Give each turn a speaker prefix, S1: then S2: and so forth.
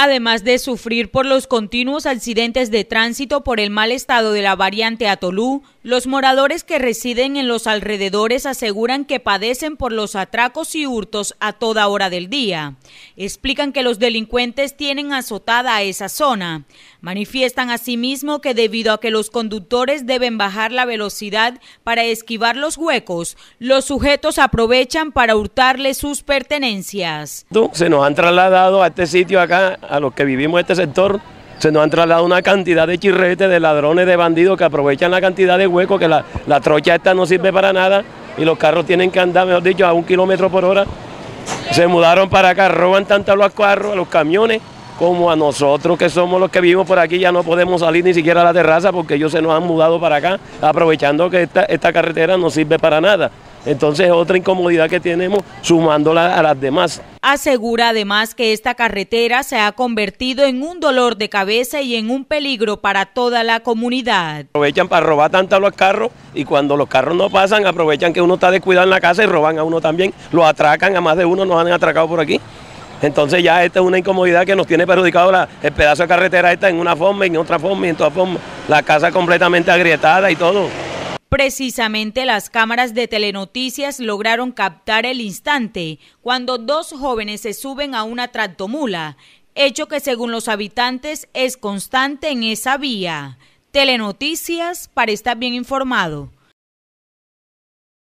S1: Además de sufrir por los continuos accidentes de tránsito por el mal estado de la variante Atolú, los moradores que residen en los alrededores aseguran que padecen por los atracos y hurtos a toda hora del día. Explican que los delincuentes tienen azotada a esa zona. Manifiestan asimismo que debido a que los conductores deben bajar la velocidad para esquivar los huecos, los sujetos aprovechan para hurtarle sus pertenencias.
S2: Se nos han trasladado a este sitio acá a los que vivimos este sector, se nos han trasladado una cantidad de chirretes, de ladrones, de bandidos que aprovechan la cantidad de huecos, que la, trocha esta no sirve para nada y los carros tienen que andar, mejor dicho, a un kilómetro por hora. Se mudaron para acá, roban tanto a los carros, a los camiones, como a nosotros que somos los que vivimos por aquí, ya no podemos salir ni siquiera a la terraza porque ellos se nos han mudado para acá, aprovechando que esta, esta carretera no sirve para nada. Entonces otra incomodidad que tenemos sumándola a las demás.
S1: Asegura además que esta carretera se ha convertido en un dolor de cabeza y en un peligro para toda la comunidad.
S2: Aprovechan para robar tantos los carros y cuando los carros no pasan aprovechan que uno está descuidado en la casa y roban a uno también. Lo atracan, a más de uno nos han atracado por aquí. Entonces ya esta es una incomodidad que nos tiene perjudicado el pedazo de carretera esta en una forma, en otra forma y en toda forma. La casa completamente agrietada y todo.
S1: Precisamente las cámaras de telenoticias lograron captar el instante cuando dos jóvenes se suben a una tractomula, hecho que según los habitantes es constante en esa vía. Telenoticias para estar bien informado.